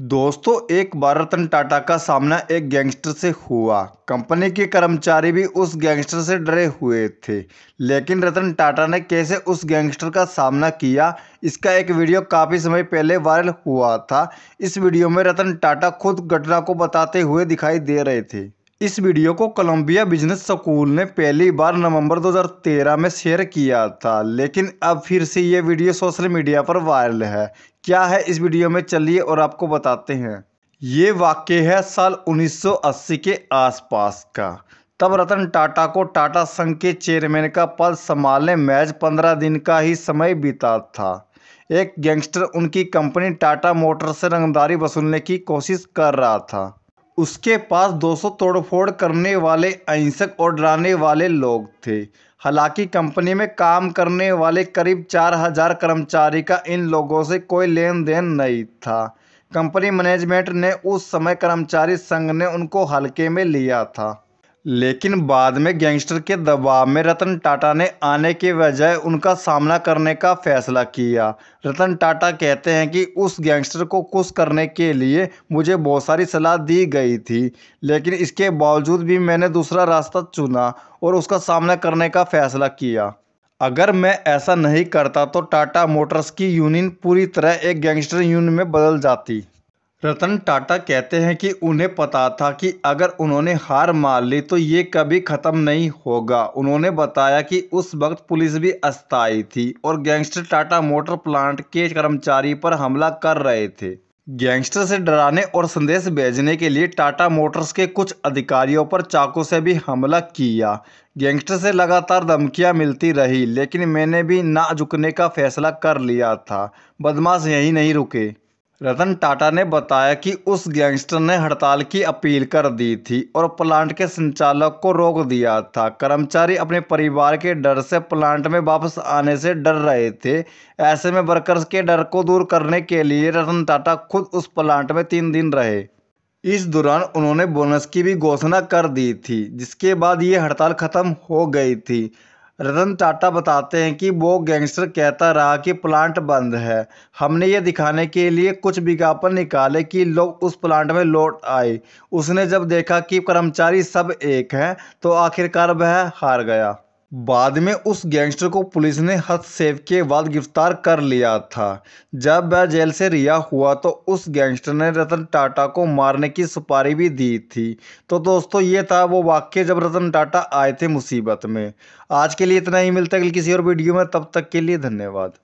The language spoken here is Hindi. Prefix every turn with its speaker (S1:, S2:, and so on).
S1: दोस्तों एक बार रतन टाटा का सामना एक गैंगस्टर से हुआ कंपनी के कर्मचारी भी उस गैंगस्टर से डरे हुए थे लेकिन रतन टाटा ने कैसे उस गैंगस्टर का सामना किया इसका एक वीडियो काफ़ी समय पहले वायरल हुआ था इस वीडियो में रतन टाटा खुद घटना को बताते हुए दिखाई दे रहे थे इस वीडियो को कोलंबिया बिजनेस स्कूल ने पहली बार नवंबर 2013 में शेयर किया था लेकिन अब फिर से ये वीडियो सोशल मीडिया पर वायरल है क्या है इस वीडियो में चलिए और आपको बताते हैं ये वाक्य है साल 1980 के आसपास का तब रतन टाटा को टाटा संघ के चेयरमैन का पद संभालने मैच पंद्रह दिन का ही समय बीता था एक गैंगस्टर उनकी कंपनी टाटा मोटर से रंगदारी वसूलने की कोशिश कर रहा था उसके पास दो सौ तोड़फोड़ करने वाले अहिंसक और डराने वाले लोग थे हालांकि कंपनी में काम करने वाले करीब चार हजार कर्मचारी का इन लोगों से कोई लेन देन नहीं था कंपनी मैनेजमेंट ने उस समय कर्मचारी संघ ने उनको हल्के में लिया था लेकिन बाद में गैंगस्टर के दबाव में रतन टाटा ने आने के बजाय उनका सामना करने का फैसला किया रतन टाटा कहते हैं कि उस गैंगस्टर को खुश करने के लिए मुझे बहुत सारी सलाह दी गई थी लेकिन इसके बावजूद भी मैंने दूसरा रास्ता चुना और उसका सामना करने का फैसला किया अगर मैं ऐसा नहीं करता तो टाटा मोटर्स की यूनियन पूरी तरह एक गैंगस्टर यूनियन में बदल जाती रतन टाटा कहते हैं कि उन्हें पता था कि अगर उन्होंने हार मान ली तो ये कभी ख़त्म नहीं होगा उन्होंने बताया कि उस वक्त पुलिस भी अस्थायी थी और गैंगस्टर टाटा मोटर प्लांट के कर्मचारी पर हमला कर रहे थे गैंगस्टर से डराने और संदेश भेजने के लिए टाटा मोटर्स के कुछ अधिकारियों पर चाकू से भी हमला किया गैंगस्टर से लगातार धमकियां मिलती रही लेकिन मैंने भी ना झुकने का फैसला कर लिया था बदमाश यहीं नहीं रुके रतन टाटा ने बताया कि उस गैंगस्टर ने हड़ताल की अपील कर दी थी और प्लांट के संचालक को रोक दिया था कर्मचारी अपने परिवार के डर से प्लांट में वापस आने से डर रहे थे ऐसे में वर्कर्स के डर को दूर करने के लिए रतन टाटा खुद उस प्लांट में तीन दिन रहे इस दौरान उन्होंने बोनस की भी घोषणा कर दी थी जिसके बाद ये हड़ताल खत्म हो गई थी रतन टाटा बताते हैं कि वो गैंगस्टर कहता रहा कि प्लांट बंद है हमने ये दिखाने के लिए कुछ विज्ञापन निकाले कि लोग उस प्लांट में लौट आए उसने जब देखा कि कर्मचारी सब एक हैं तो आखिरकार वह हार गया बाद में उस गैंगस्टर को पुलिस ने हस्तक्षेप के बाद गिरफ्तार कर लिया था जब वह जेल से रिहा हुआ तो उस गैंगस्टर ने रतन टाटा को मारने की सुपारी भी दी थी तो दोस्तों ये था वो वाक्य जब रतन टाटा आए थे मुसीबत में आज के लिए इतना ही मिलता है किसी और वीडियो में तब तक के लिए धन्यवाद